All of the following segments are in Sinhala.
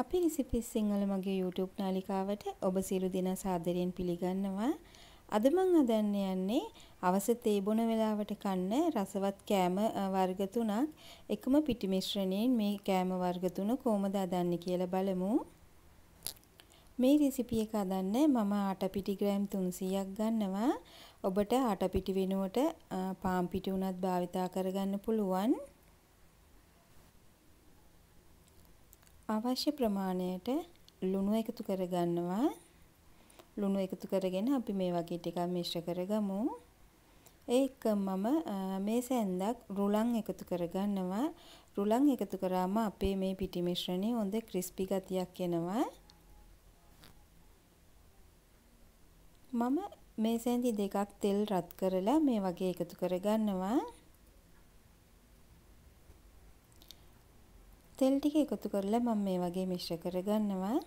අපි රිසිපිස් සිංහල මගේ YouTube නාලිකාවට ඔබ සියලු දෙනා සාදරයෙන් පිළිගන්නවා. අද මම හදන්න යන්නේ අවස තේ බොන වෙලාවට කන්න රසවත් කෑම වර්ග තුනක්. එකම පිටි මිශ්‍රණයෙන් මේ කෑම වර්ග තුන කොහොමද හදන්නේ කියලා බලමු. මේ රිසිපි එක හදන්න මම ආට පිටි ග්‍රෑම් 300ක් ගන්නවා. ඔබට ආට පිටි වෙනුවට පාන් පිටි උනත් භාවිතා කරගන්න පුළුවන්. අවශ්‍ය ප්‍රමාණයට ලුණු එකතු කරගන්නවා. ලුණු එකතු කරගෙන අපි මේ වගේ ටිකක් මිශ්‍ර කරගමු. ඒක මම මේ සැන්දක් රුලන් එකතු කරගන්නවා. රුලන් එකතු කරාම අපේ මේ පිටි මිශ්‍රණය හොඳ ක්‍රිස්පි ගතියක් එනවා. මම මේ සැන්දි දෙකක් තෙල් රත් කරලා මේ වගේ එකතු කරගන්නවා. තෙල් ටික එකතු කරලා මම මේ වගේ මිශ්‍ර කරගන්නවා.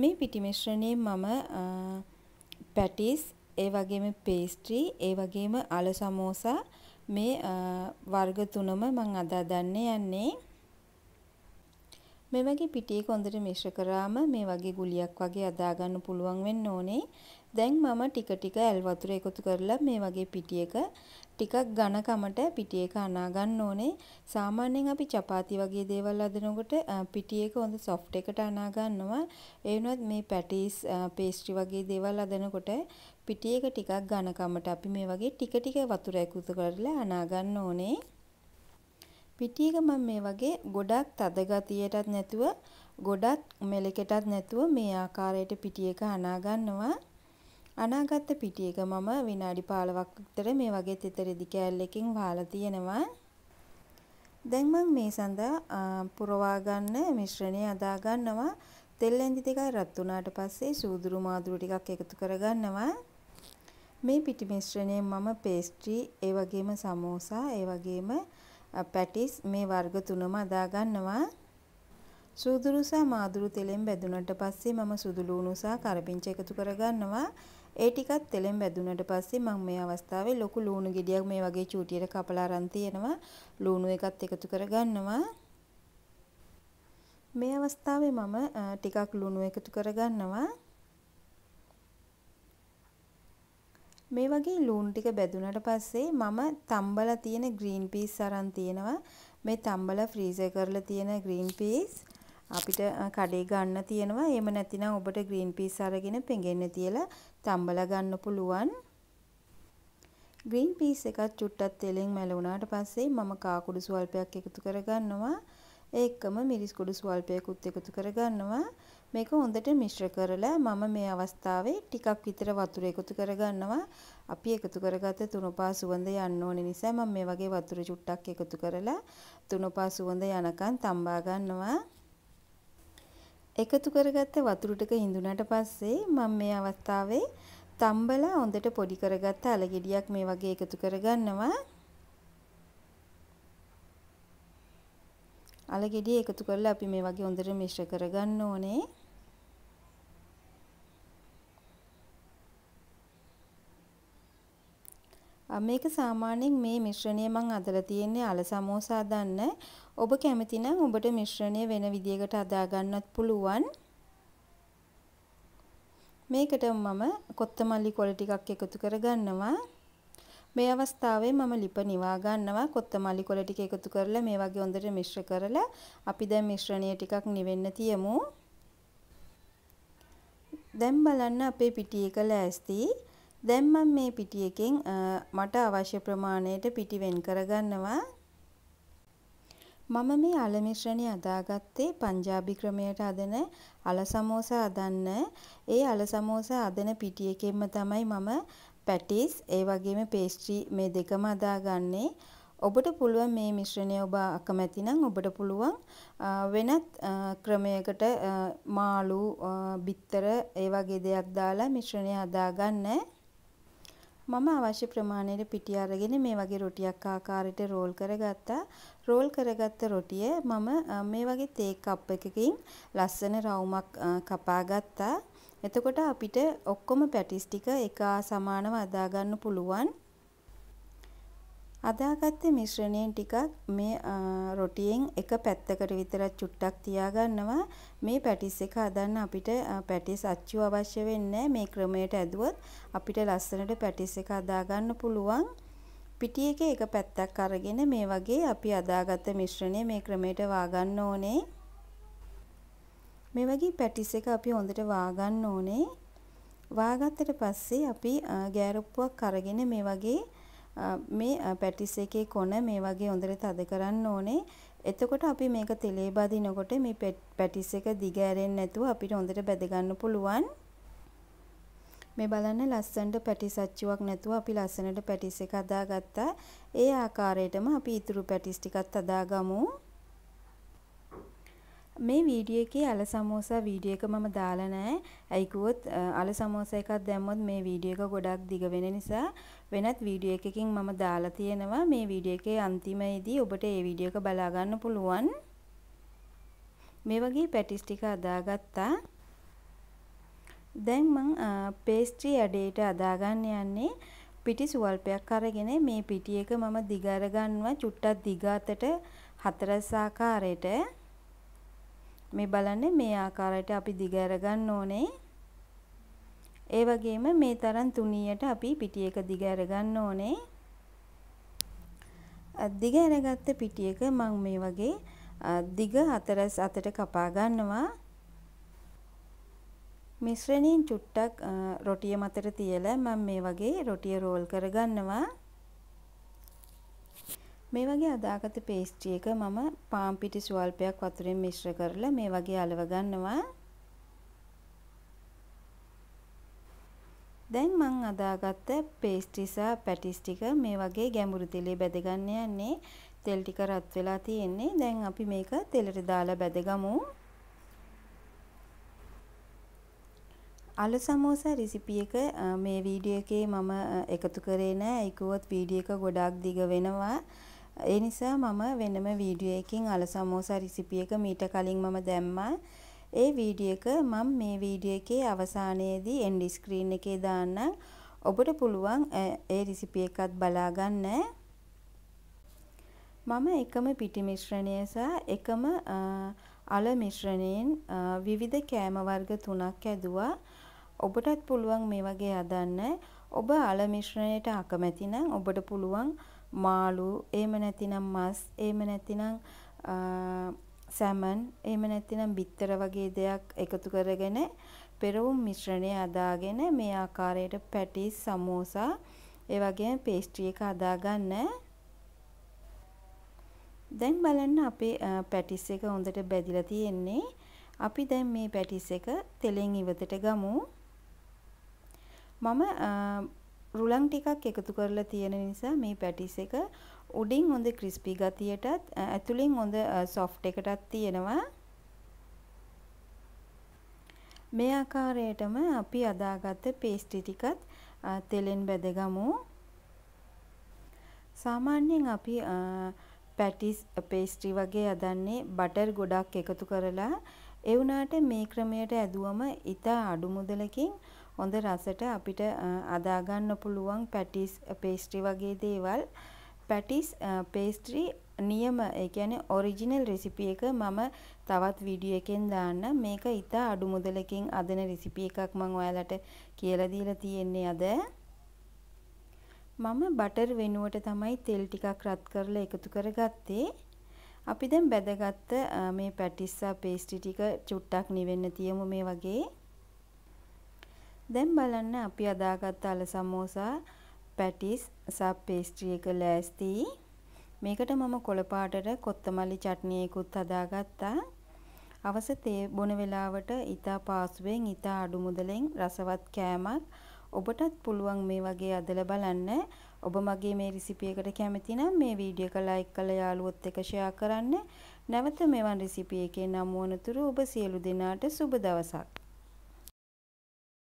මේ පිටි මිශ්‍රණයේ මම පැටිස්, ඒ වගේම පේස්ට්‍රි, ඒ වගේම අල සමෝසා මේ වර්ග තුනම මම අදා ගන්න යන්නේ. මේ වගේ පිටියක හොඳට මිශ්‍ර කරාම මේ වගේ ගුලියක් වගේ අදා ගන්න පුළුවන් වෙන්න ඕනේ. දැන් මම ටික ටික ඇල් වතුර එකතු කරලා මේ වගේ පිටියක ටිකක් ඝනකමට පිටියක අනා ගන්න ඕනේ. සාමාන්‍යයෙන් අපි චපාති වගේ දේවල් හදනකොට පිටියක හොඳ සොෆ්ට් එකට අනා ගන්නවා. ඒ වුණත් මේ පැටිස් පේස්ට්‍රි වගේ දේවල් හදනකොට පිටියක ටිකක් ඝනකමට අපි මේ වගේ ටික ටික වතුර එකතු කරලා අනා ගන්න ඕනේ. පිටියක මම මේ වගේ ගොඩක් තද ගතියටත් නැතුව ගොඩක් මෙලකටත් නැතුව මේ ආකාරයට පිටියක අනා ගන්නවා. අනාගත්ත පිටියක මම විනාඩි 15ක් විතර මේ වගේ තෙතරෙදි කෑල්ලකින් වහලා තියෙනවා. දැන් මම මේ සඳහා පුරවා ගන්න මිශ්‍රණය අදා ගන්නවා. තෙල් ඇඳි ටිකයි රත් වුණාට පස්සේ සූදුරු මාදුරු ටිකක් එකතු කරගන්නවා. මේ පිටි මිශ්‍රණය මම පේස්ට්‍රි, ඒ වගේම සමෝසා, ඒ වගේම පැටිස් මේ වර්ග තුනම අදා ගන්නවා. සූදුරු සහ මාදුරු තෙලෙන් බැදුනට පස්සේ මම සුදු ලුණු සහ කරපිංච එකතු කරගන්නවා. ඒ ටිකත් තෙලෙන් වැදුනට පස්සේ මම මේ අවස්ථාවේ ලොකු ලූණු ගෙඩියක් මේ වගේ චූටියට කපලා අරන් තියෙනවා. ලූණු එකත් එකතු කරගන්නවා. මේ අවස්ථාවේ මම ටිකක් ලුණු එකතු කරගන්නවා. මේ වගේ ලූණු ටික බැදුනට පස්සේ මම තම්බලා තියෙන green peas අරන් තියෙනවා. මේ තම්බලා ෆ්‍රීසර් කරලා තියෙන green peas අපිට කඩේ ගන්න තියෙනවා. එහෙම නැතිනම් ඔබට green peas අරගෙන පෙඟෙන්න තියලා තම්බලා ගන්න පුළුවන්. green peas එකක් චුට්ටක් තෙලෙන් මැලුණාට පස්සේ මම කාකුඩු ස්වල්පයක් එකතු කරගන්නවා. ඒකම මිරිස් කුඩු ස්වල්පයකුත් එකතු කරගන්නවා. මේක හොඳට මිශ්‍ර කරලා මම මේ අවස්ථාවේ ටිකක් විතර වතුර එකතු කරගන්නවා. අපි එකතු කරගත්ත තුනපා සුවඳ යන්න ඕන නිසා මම මේ වගේ වතුර චුට්ටක් එකතු කරලා තුනපා සුවඳ යනකන් තම්බා ගන්නවා. එකතු කරගත්ත වතුර ටික හිඳුනට පස්සේ මම මේ අවස්ථාවේ තම්බලා හොඳට පොඩි කරගත්ත අලගෙඩියක් මේ වගේ එකතු කරගන්නවා. අලගෙඩිය එකතු කරලා අපි මේ වගේ හොඳට මිශ්‍ර කරගන්න ඕනේ. මේක සාමාන්‍යයෙන් මේ මිශ්‍රණය මම අදලා තියෙන්නේ අල සමෝසා දන්න. ඔබ කැමති නම් ඔබට මිශ්‍රණය වෙන විදියකට අදා ගන්නත් පුළුවන්. මේකට මම කොත්තමල්ලි කොළ ටිකක් එකතු කරගන්නවා. මේ අවස්ථාවේ මම ලිප නිවා ගන්නවා කොත්තමල්ලි කොළ ටික එකතු කරලා මේ වගේ හොඳට මිශ්‍ර කරලා අපි දැන් මිශ්‍රණය ටිකක් නිවෙන්න තියමු. දැන් බලන්න අපේ පිටියක ලෑස්ති දැන් මම මේ පිටි එකෙන් මට අවශ්‍ය ප්‍රමාණයට පිටි වෙන් කරගන්නවා. මම මේ අල මිශ්‍රණය අදාගත්තේ පංජාබි ක්‍රමයට අදන අල සමෝසා අදන්න. ඒ අල සමෝසා අදන පිටි එකෙන්ම තමයි මම පැටිස් ඒ වගේම පේස්ට්‍රි මේ දෙකම අදාගන්නේ. ඔබට පුළුවන් මේ මිශ්‍රණය ඔබ අකමැති නම් ඔබට පුළුවන් වෙනත් ක්‍රමයකට මාළු බිත්තර ඒ වගේ දෙයක් දාලා මිශ්‍රණය හදාගන්න. මම අවශ්‍ය ප්‍රමාණයට පිටි අරගෙන මේ වගේ රොටියක් ආකාරයට රෝල් කරගත්තා. රෝල් කරගත්ත රොටිය මම මේ වගේ තේ කප් එකකින් ලස්සන රවුමක් කපා ගත්තා. එතකොට අපිට ඔක්කොම පැටිස් ටික එක සමානව අදා ගන්න පුළුවන්. අදාගත්ත මිශ්‍රණයෙන් ටිකක් මේ රොටියෙන් එක පැත්තකට විතරක් චුට්ටක් තියාගන්නවා මේ පැටිස් එක හදන්න අපිට පැටිස් අච්චු අවශ්‍ය වෙන්නේ මේ ක්‍රමයට ඇදුවොත් අපිට ලස්සනට පැටිස් එක හදාගන්න පුළුවන් පිටි එක එක පැත්තක් අරගෙන මේ වගේ අපි අදාගත්ත මිශ්‍රණය මේ ක්‍රමයට වාගන්න ඕනේ මේ වගේ පැටිස් එක අපි හොඳට වාගන්න ඕනේ වාගත්තට පස්සේ අපි ගෑරප්පුවක් අරගෙන මේ වගේ මේ පැටිස් එකේ කොන මේ වගේ හොඳට තද කරන්න ඕනේ. එතකොට අපි මේක තෙලේ බදිනකොට මේ පැටිස් එක දිග ඇරෙන්නේ නැතුව අපිට හොඳට බැද ගන්න පුළුවන්. මේ බලන්න ලස්සනට පැටිස් අච්චුවක් නැතුව අපි ලස්සනට පැටිස් එක අදාගත්තා. ඒ ආකාරයටම අපි ඊතුරු පැටිස් ටිකත් අදාගමු. මේ වීඩියෝ එකේ අල සමෝසා වීඩියෝ එක මම දාලා නැහැ. ඇයි කිව්වොත් අල සමෝසා එකක් දැම්මොත් මේ වීඩියෝ එක ගොඩක් දිග වෙන නිසා වෙනත් වීඩියෝ එකකින් මම දාලා තියෙනවා. මේ වීඩියෝ එකේ අන්තිමේදී ඔබට ඒ වීඩියෝ එක බලා ගන්න පුළුවන්. මේ වගේ පැටිස් ටික අදාගත්තා. දැන් මම පේස්ට්‍රි ඇඩේට අදාගන්න යන්නේ. පිටි සුවල්පයක් අරගෙන මේ පිටි එක මම දිග අර ගන්නවා චුට්ටක් දිග අතට හතරස් ආකාරයට මේ බලන්න මේ ආකාරයට අපි දිග අරගන්න ඕනේ. ඒ වගේම මේ තරම් තුනියට අපි පිටි එක දිග අරගන්න ඕනේ. දිග අරගත්ත පිටි එක මම මේ වගේ දිග හතරස් අතට කපා ගන්නවා. මිශ්‍රණයෙන් චුට්ටක් රොටිය මතට තියලා මම මේ වගේ රොටිය රෝල් කරගන්නවා. මේ වගේ අදාගත පේස්ට්‍රි එක මම පාම් පිටි ස්වල්පයක් වතුරෙන් මිශ්‍ර කරලා මේ වගේ අලව ගන්නවා. දැන් මම අදාගත්ත පේස්ට්‍රි සහ පැටිස් ටික මේ වගේ ගැඹුරු තෙලේ බැදගන්න යන්නේ. තෙල් ටික රත් වෙලා තියෙන්නේ. දැන් අපි මේක තෙලට දාලා බැදගමු. අලු සමෝසා රිසිපි එක මේ වීඩියෝ එකේ මම එකතු කරේ නෑ. ඒකුවත් වීඩියෝ එක ගොඩාක් දිග වෙනවා. ඒ නිසා මම වෙනම වීඩියෝ එකකින් අල සමෝසා රෙසිපි එක මීට කලින් මම දැම්මා. ඒ වීඩියෝ එක මම මේ වීඩියෝ එකේ අවසානයේදී end screen එකේ දාන්නම්. ඔබට පුළුවන් ඒ රෙසිපි එකත් බලා ගන්න. මම එකම පිටි මිශ්‍රණය සහ එකම අල මිශ්‍රණයෙන් විවිධ කෑම වර්ග තුනක් ඇදුවා. ඔබටත් පුළුවන් මේ වගේ හදන්න. ඔබ අල මිශ්‍රණයට අකමැති නම් ඔබට පුළුවන් මාළු එහෙම නැතිනම් මස් එහෙම නැතිනම් සැමන් එහෙම නැතිනම් බිත්තර වගේ දෙයක් එකතු කරගෙන පෙරවුම් මිශ්‍රණය අදාගෙන මේ ආකාරයට පැටිස් සමෝසා ඒ වගේම පේස්ට්‍රි එක අදා ගන්න. දැන් බලන්න අපේ පැටිස් එක හොඳට බැදිලා තියෙන්නේ. අපි දැන් මේ පැටිස් එක තෙලෙන් ඉවතට ගමු. මම රුලන් ටිකක් එකතු කරලා තියෙන නිසා මේ පැටිස් එක උඩින් හොඳ ක්‍රිස්පි ගතියටත් ඇතුලින් හොඳ සොෆ්ට් එකටත් තියෙනවා මේ ආකාරයටම අපි අදාගත්ත පේස්ටි ටිකත් තෙලෙන් බැදගමු සාමාන්‍යයෙන් අපි පැටිස් පේස්ට්‍රි වගේ යදන්නේ බටර් ගොඩක් එකතු කරලා ඒ වුණාට මේ ක්‍රමයට ඇදුවම ඊට අඩු මුදලකින් හොඳ රසට අපිට අදා ගන්න පුළුවන් පැටිස් පේස්ට්‍රි වගේ දේවල් පැටිස් පේස්ට්‍රි නියම ඒ කියන්නේ ඔරිජිනල් රෙසිපි එක මම තවත් වීඩියෝ එකෙන් දාන්න මේක ඊට අඩු මුදලකින් අදන රෙසිපි එකක් මම ඔයාලට කියලා දීලා තියෙන්නේ අද මම බටර් වෙනුවට තමයි තෙල් ටිකක් රත් කරලා එකතු කරගත්තේ අපි දැන් බැදගත්ත මේ පැටිස්සා පේස්ටි ටික චුට්ටක් නිවෙන්න තියමු මේ වගේ දැන් බලන්න අපි අදාගත් අල සමෝසා පැටිස් සබ් පේස්ට්‍රි එක ලෑස්ති. මේකට මම කොළ පාටට කොත්තමල්ලි චට්නියකුත් හදාගත්තා. අවස තේ බොන වෙලාවට ඊතා පාසුවෙන් ඊතා අඩු මුදලෙන් රසවත් කෑමක් ඔබටත් පුළුවන් මේ වගේ අදලා බලන්න. ඔබ මගේ මේ රිසිපි එකට කැමති නම් මේ වීඩියෝ එක ලයික් කරලා යාළුවොත් එක්ක ෂෙයා කරන්න. නැවත මෙවන් රිසිපි එකේ නම් වනතුරු ඔබ සියලු දෙනාට සුබ දවසක්.